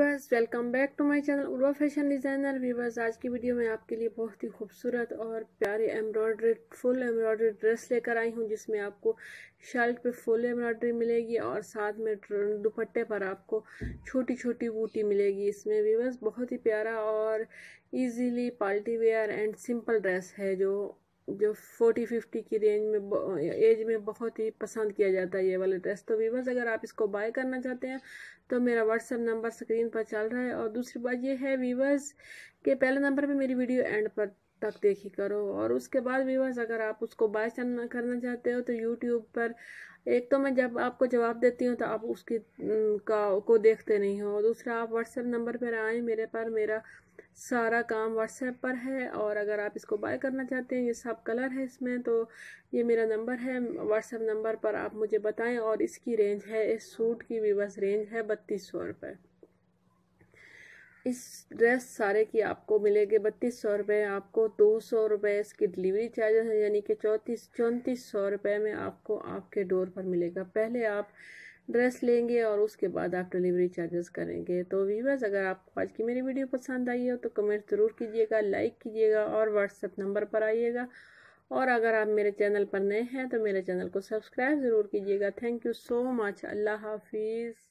viewers welcome back to my channel Urwa fashion designer viewers आज की video में आपके लिए बहुत ही खूबसूरत और प्यारे एम्ब्रॉयडरी फुल एम्ब्रॉयडरी ड्रेस लेकर आई हूँ जिसमें आपको शर्ट पे फुल एम्ब्रॉयडरी मिलेगी और साथ में दुपट्टे पर आपको छोटी छोटी बूटी मिलेगी इसमें व्यूवर्स बहुत ही प्यारा और easily party wear and simple dress है जो जो फोर्टी फिफ्टी की रेंज में एज में बहुत ही पसंद किया जाता है ये वाला ड्रेस तो वीवर्स अगर आप इसको बाय करना चाहते हैं तो मेरा व्हाट्सअप नंबर स्क्रीन पर चल रहा है और दूसरी बात ये है वीवर्स के पहले नंबर पे मेरी वीडियो एंड पर तक देखी करो और उसके बाद व्यूवर्स अगर आप उसको बाय करना चाहते हो तो यूट्यूब पर एक तो मैं जब आपको जवाब देती हूँ तो आप उसकी का को देखते नहीं हो दूसरा आप व्हाट्सएप नंबर पर आएँ मेरे पर मेरा सारा काम व्हाट्सएप पर है और अगर आप इसको बाय करना चाहते हैं ये सब कलर है इसमें तो ये मेरा नंबर है व्हाट्सएप नंबर पर आप मुझे बताएं और इसकी रेंज है इस सूट की वीवर्स रेंज है बत्तीस सौ रुपये इस ड्रेस सारे की आपको मिलेगी बत्तीस सौ रुपये आपको दो सौ रुपये इसकी डिलीवरी चार्जेस है यानी कि चौंतीस चौंतीस सौ रुपये में आपको आपके डोर पर मिलेगा पहले आप ड्रेस लेंगे और उसके बाद आप डिलीवरी चार्जेस करेंगे तो वीवर्स अगर आपको आज की मेरी वीडियो पसंद आई हो तो कमेंट ज़रूर कीजिएगा लाइक कीजिएगा और व्हाट्सएप नंबर पर आइएगा और अगर आप मेरे चैनल पर नए हैं तो मेरे चैनल को सब्सक्राइब ज़रूर कीजिएगा थैंक यू सो मच अल्लाह हाफिज़